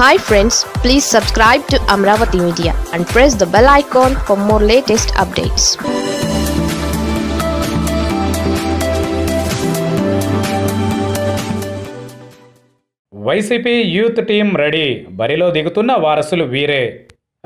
hi friends please subscribe to Amaravati media and press the bell icon for more latest updates YCP youth team ready బరిలో దిగుతున్న వారసులు వీరే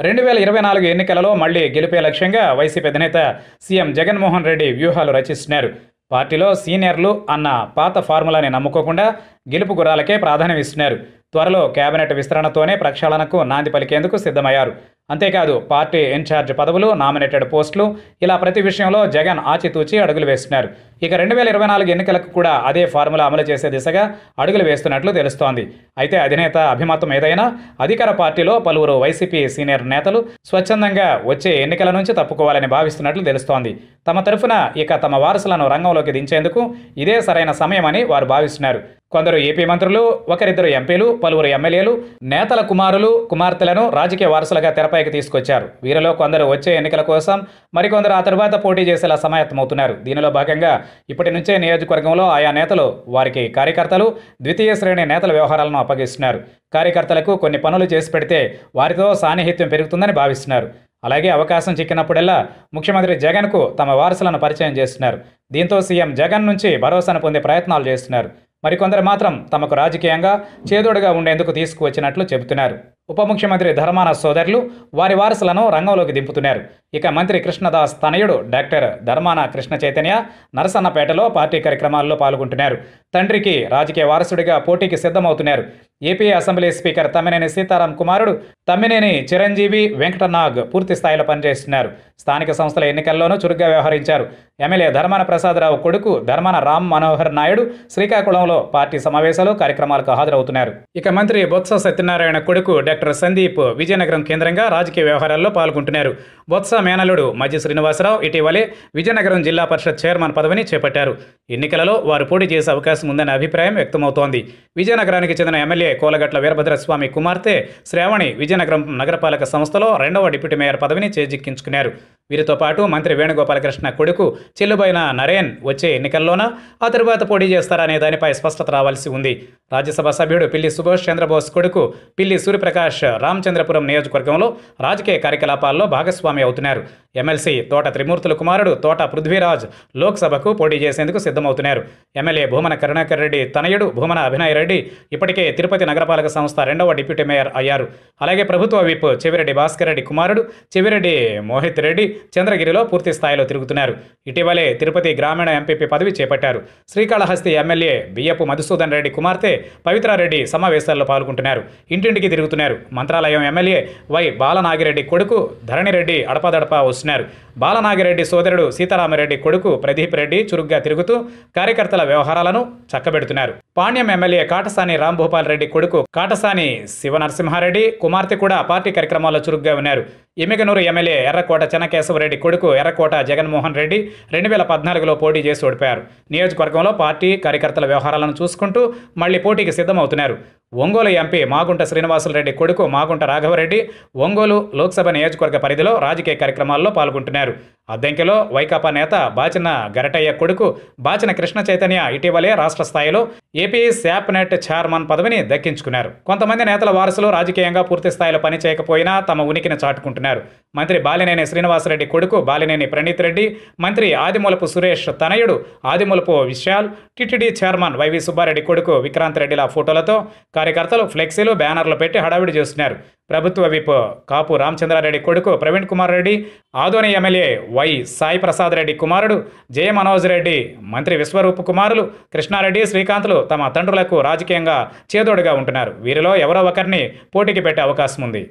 రెండు వేల ఇరవై నాలుగు ఎన్నికలలో మళ్లీ గెలిపే లక్ష్యంగా వైసీపీ అధినేత సీఎం జగన్మోహన్ రెడ్డి వ్యూహాలు రచిస్తున్నారు పార్టీలో సీనియర్లు అన్న పాత ఫార్ములాని నమ్ముకోకుండా గెలుపు గుర్రాలకే ప్రాధాన్యం ఇస్తున్నారు త్వరలో కేబినెట్ విస్తరణతోనే ప్రక్షాళనకు నాంది పలికేందుకు సిద్ధమయ్యారు అంతేకాదు పార్టీ ఇన్ఛార్జ్ పదవులు నామినేటెడ్ పోస్టులు ఇలా ప్రతి విషయంలో జగన్ ఆచితూచి అడుగులు వేస్తున్నారు ఇక రెండు వేల ఇరవై నాలుగు ఎన్నికలకు కూడా అదే ఫార్ములా అమలు చేసే దిశగా అడుగులు వేస్తున్నట్లు తెలుస్తోంది అయితే అధినేత అభిమతం ఏదైనా అధికార పార్టీలో పలువురు వైసీపీ సీనియర్ నేతలు స్వచ్ఛందంగా వచ్చే ఎన్నికల నుంచి తప్పుకోవాలని భావిస్తున్నట్లు తెలుస్తోంది తమ తరఫున ఇక తమ వారసులను రంగంలోకి దించేందుకు ఇదే సరైన సమయమని వారు భావిస్తున్నారు కొందరు ఏపీ మంత్రులు ఒకరిద్దరు ఎంపీలు పలువురు ఎమ్మెల్యేలు నేతల కుమారులు కుమార్తెలను రాజకీయ వారసులుగా తెరపైకి తీసుకొచ్చారు వీరిలో కొందరు వచ్చే ఎన్నికల కోసం మరికొందరు ఆ తర్వాత పోటీ చేసేలా సమాయత్తమవుతున్నారు దీనిలో భాగంగా ఇప్పటి నుంచే నియోజకవర్గంలో ఆయా నేతలు వారికి కార్యకర్తలు ద్వితీయ శ్రేణి నేతల వ్యవహారాలను అప్పగిస్తున్నారు కార్యకర్తలకు కొన్ని పనులు చేసి పెడితే వారితో సాన్నిహిత్యం పెరుగుతుందని భావిస్తున్నారు అలాగే అవకాశం చిక్కినప్పుడల్లా ముఖ్యమంత్రి జగన్కు తమ వారసులను పరిచయం చేస్తున్నారు దీంతో సీఎం జగన్ నుంచి భరోసాను పొందే ప్రయత్నాలు చేస్తున్నారు మరికొందరు మాత్రం తమకు రాజకీయంగా చేదోడుగా ఉండేందుకు తీసుకువచ్చినట్లు చెబుతున్నారు ఉప ముఖ్యమంత్రి ధర్మాన సోదరులు వారి వారసులను రంగంలోకి దింపుతున్నారు ఇక మంత్రి కృష్ణదాస్ తనయుడు డాక్టర్ ధర్మాన కృష్ణ చైతన్య నరసన్నపేటలో పార్టీ కార్యక్రమాల్లో పాల్గొంటున్నారు తండ్రికి రాజకీయ వారసుడిగా పోటీకి సిద్ధమవుతున్నారు AP assembly speaker Tammineni Sitaram కుమారుడు తమ్మినేని చిరంజీవి వెంకటనాగ్ పూర్తి స్థాయిలో పనిచేస్తున్నారు స్థానిక సంస్థల ఎన్నికల్లోనూ చురుగ్గా వ్యవహరించారు ఎమ్మెల్యే ధర్మాన ప్రసాదరావు కొడుకు ధర్మాన రామ్ మనోహర్ నాయుడు శ్రీకాకుళంలో పార్టీ సమావేశాలు కార్యక్రమాలకు హాజరవుతున్నారు ఇక మంత్రి బొత్స సత్యనారాయణ కొడుకు డాక్టర్ సందీప్ విజయనగరం కేంద్రంగా రాజకీయ వ్యవహారాల్లో పాల్గొంటున్నారు బొత్స మేనలుడు మజ్జి శ్రీనివాసరావు ఇటీవలే విజయనగరం జిల్లా పరిషత్ చైర్మన్ పదవిని చేపట్టారు ఎన్నికలలో వారు పోటీ చేసే అవకాశం అవకాశం ఉందనే అభిప్రాయం వ్యక్తమవుతోంది విజయనగరానికి చెందిన ఎమ్మెల్యే కోలగట్ల వీరభద్రస్వామి కుమార్తె శ్రావణి విజయనగరం నగరపాలక సంస్థలో రెండవ డిప్యూటీ మేయర్ పదవిని చేజిక్కించుకున్నారు వీరితో పాటు మంత్రి వేణుగోపాలకృష్ణ కొడుకు చెల్లుబైన నరేన్ వచ్చే ఎన్నికల్లోనా ఆ తర్వాత పోటీ చేస్తారనే దానిపై స్పష్టత రావాల్సి ఉంది రాజ్యసభ సభ్యుడు పిల్లి సుభాష్ చంద్రబోస్ కొడుకు పిల్లి సూర్యప్రకాష్ రామచంద్రపురం నియోజకవర్గంలో రాజకీయ కార్యకలాపాల్లో భాగస్వామి అవుతున్నారు ఎమ్మెల్సీ తోట త్రిమూర్తుల కుమారుడు తోట పృథ్వీరాజ్ లోక్సభకు పోటీ చేసేందుకు సిద్ధమవుతున్నారు ఎమ్మెల్యే భూమన కరుణాకర్ రెడ్డి తనయుడు భూమన అభినయ్ రెడ్డి ఇప్పటికే తిరుపతి నగరపాలక సంస్థ రెండవ డిప్యూటీ మేయర్ అయ్యారు అలాగే ప్రభుత్వ విప్ చెవిరెడ్డి భాస్కర్ రెడ్డి కుమారుడు చెవిరెడ్డి మోహిత్ రెడ్డి చంద్రగిరిలో పూర్తి స్థాయిలో తిరుగుతున్నారు ఇటీవలే తిరుపతి గ్రామీణ ఎంపీపీ పదవి చేపట్టారు శ్రీకాళహస్తి ఎమ్మెల్యే బియ్యపు మధుసూదన్ రెడ్డి కుమార్తె పవిత్రారెడ్డి సమావేశాల్లో పాల్గొంటున్నారు ఇంటింటికి తిరుగుతున్నారు మంత్రాలయం ఎమ్మెల్యే వై బాలనాగిరెడ్డి కొడుకు ధరణిరెడ్డి అడపాదడపా వస్తు తీసుకువచ్చినారు బాలనాగిరెడ్డి సోదరుడు సీతారామరెడ్డి కొడుకు ప్రదీప్ రెడ్డి చురుగ్గా తిరుగుతూ కార్యకర్తల వ్యవహారాలను చక్కబెడుతున్నారు పాణ్యం ఎమ్మెల్యే కాటసాని రాంభూపాల్ రెడ్డి కొడుకు కాటసాని శివనరసింహారెడ్డి కుమార్తె కూడా పార్టీ కార్యక్రమాల్లో చురుగ్గా ఉన్నారు ఎమ్మికనూరు ఎమ్మెల్యే ఎర్రకోట చెన్నకేశవరెడ్డి కొడుకు ఎర్రకోట జగన్మోహన్ రెడ్డి రెండు వేల పద్నాలుగులో పోటీ చేసి ఓడిపోయారు నియోజకవర్గంలో పార్టీ కార్యకర్తల వ్యవహారాలను చూసుకుంటూ మళ్లీ పోటీకి సిద్ధమవుతున్నారు ఒంగోలు ఎంపీ మాగుంట శ్రీనివాసులరెడ్డి కొడుకు మాగుంట రాఘవరెడ్డి ఒంగోలు లోక్సభ నియోజకవర్గ పరిధిలో రాజకీయ కార్యక్రమాల్లో పాల్గొంటున్నారు అద్దెంకెలో వైకాపా నేత బాచిన గరటయ్య కొడుకు బాచిన కృష్ణ చైతన్య ఇటీవలే రాష్ట్ర స్థాయిలో ఏపీ శాప్నెట్ చైర్మన్ పదవిని దక్కించుకున్నారు కొంతమంది నేతల వారసులు రాజకీయంగా పూర్తి స్థాయిలో పని చేయకపోయినా తమ ఉనికిని చాటుకుంటున్నారు మంత్రి బాలినేని శ్రీనివాసరెడ్డి కొడుకు బాలినేని ప్రణీత్ రెడ్డి మంత్రి ఆదిమూలపు సురేష్ తనయుడు ఆదిమూలపు విశాల్ టిటిడి చైర్మన్ వైవి సుబ్బారెడ్డి కొడుకు విక్రాంత్ రెడ్డిల ఫోటోలతో కార్యకర్తలు ఫ్లెక్సీలు బ్యానర్లు పెట్టి హడావిడి చేస్తున్నారు ప్రభుత్వ విప్ కాపు రామచంద్రారెడ్డి కొడుకు ప్రవీణ్ కుమార్ రెడ్డి ఆదోని ఎమ్మెల్యే వై సాయి ప్రసాద్ రెడ్డి కుమారుడు జయ మనోజ్ రెడ్డి మంత్రి విశ్వరూప్ కుమారులు కృష్ణారెడ్డి శ్రీకాంత్లు తమ తండ్రులకు రాజకీయంగా చేదోడుగా ఉంటున్నారు వీరిలో ఎవరో ఒకరిని పోటీకి పెట్టే అవకాశం ఉంది